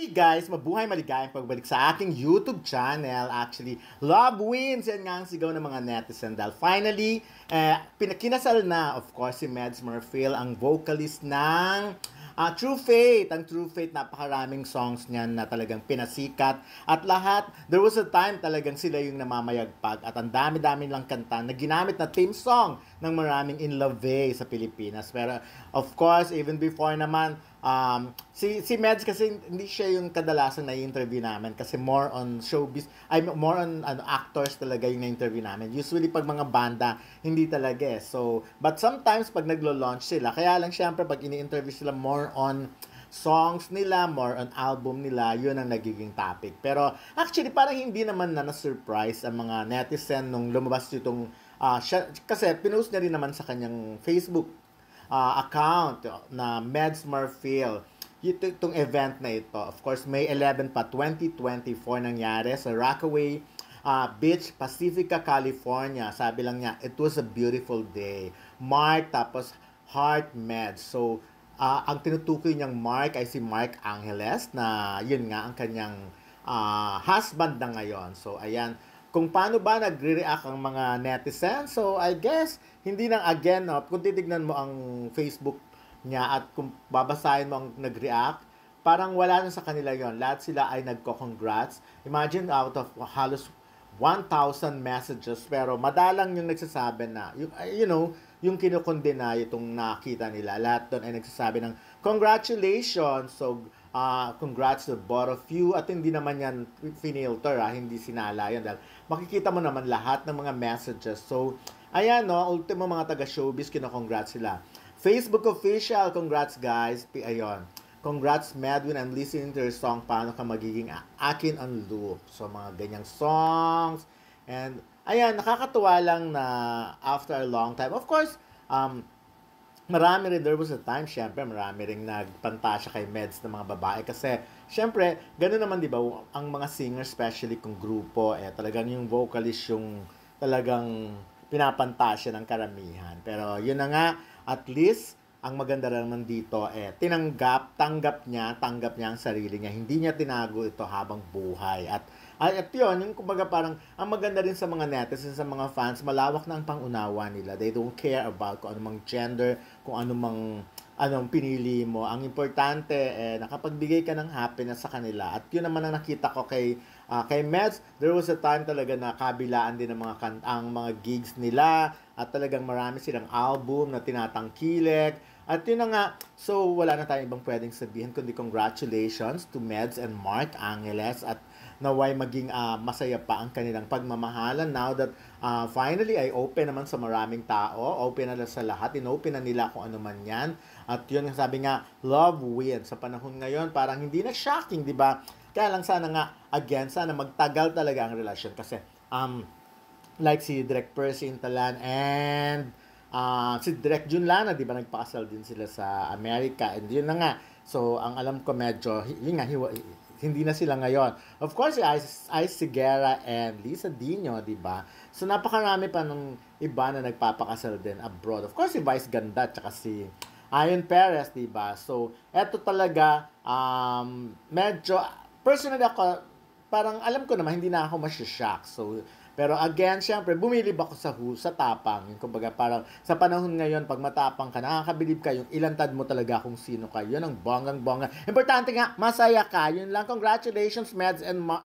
Hey guys, mabuhay maligayang pagbalik sa aking YouTube channel. Actually, love wins! and nga ang sigaw ng mga netizen dahil finally, eh, pinakinasal na, of course, si Mads Murphil, ang vocalist ng uh, True Faith. Ang True Faith, napakaraming songs niyan na talagang pinasikat. At lahat, there was a time talagang sila yung namamayagpag at ang dami-dami lang kanta na ginamit na theme song ng maraming in love sa Pilipinas. Pero of course, even before naman, Um, si si Meds kasi hindi siya yung kadalasan na interview namin kasi more on showbiz, I'm more on ano, actors talaga yung na-interview namin. Usually pag mga banda, hindi talaga eh. So, but sometimes pag naglo-launch sila, kaya lang syempre pag ini-interview sila more on songs nila, more on album nila, yun ang nagiging topic. Pero actually, parang hindi naman na na-surprise ang mga netizen nung lumabas itong, uh, siya, kasi pinost niya rin naman sa kanyang Facebook uh, account na Medsmar Phil ito, itong event na ito. Of course, May 11 pa, 2024 nangyari sa Rockaway uh, Beach, Pacifica, California. Sabi lang niya, it was a beautiful day. Mark, tapos Heart Med. So, uh, ang tinutukoy niyang Mark ay si Mark Angeles na yun nga ang kanyang uh, husband na ngayon. So, ayan, kung paano ba nagre-react ang mga netizens. So, I guess, hindi nang again, no, kung titignan mo ang Facebook niya at kung babasahin mo ang nag-react, parang wala na sa kanila yon Lahat sila ay nagko-congrats. Imagine out of halos 1,000 messages pero madalang yung nagsasabi na yung, you know yung kinukondena itong nakita nila lahat doon ay nagsasabi ng congratulations so uh, congrats to both of you at hindi naman yan finilter ha? Ah, hindi sinala yan dahil makikita mo naman lahat ng mga messages so ayan no ultimo mga taga showbiz kinokongrats sila Facebook official congrats guys ayon Congrats Madwin and listening to your song Paano Ka Magiging Akin on Loop. So mga ganyang songs. And ayan, nakakatuwa lang na after a long time. Of course, um, marami rin, there was a time, syempre, marami rin nagpantasya kay meds ng mga babae. Kasi, syempre, gano'n naman, di ba, ang mga singer, especially kung grupo, eh, talagang yung vocalist yung talagang pinapantasya ng karamihan. Pero, yun na nga, at least, ang maganda naman dito, eh, tinanggap, tanggap niya, tanggap niya ang sarili niya. Hindi niya tinago ito habang buhay. At, at yun, yung kumbaga parang, ang maganda rin sa mga netizens, sa mga fans, malawak na ang pangunawa nila. They don't care about kung anumang gender, kung anumang anong pinili mo. Ang importante, eh, nakapagbigay ka ng happiness sa kanila. At yun naman ang nakita ko kay, uh, kay Mets. There was a time talaga na kabilaan din ang mga, kan- ang mga gigs nila at talagang marami silang album na tinatangkilik. At yun na nga, so wala na tayong ibang pwedeng sabihin kundi congratulations to Meds and Mark Angeles at naway maging uh, masaya pa ang kanilang pagmamahalan now that uh, finally ay open naman sa maraming tao, open na sa lahat, inopen na nila kung ano man yan. At yun nga sabi nga, love wins. Sa panahon ngayon, parang hindi na shocking, di ba? Kaya lang sana nga, again, sana magtagal talaga ang relasyon kasi um, like si Direct Percy Intalan and Uh, si Direk Junlana, di ba, nagpakasal din sila sa Amerika. And yun na nga. So, ang alam ko medyo, yun nga, hindi na sila ngayon. Of course, si Ice, Ice Sigera and Lisa Dino, di ba? So, napakarami pa ng iba na nagpapakasal din abroad. Of course, si Vice Ganda, tsaka si Ayon Perez, di ba? So, eto talaga, um, medyo, personally ako, parang alam ko naman, hindi na ako masyashock. So, pero again, syempre, bumilib ako sa sa tapang. Yung kumbaga, parang sa panahon ngayon, pag matapang ka, nakakabilib ka, yung ilantad mo talaga kung sino ka. Yun ang bonggang-bongga. Importante nga, masaya ka. Yun lang. Congratulations, Meds and Ma-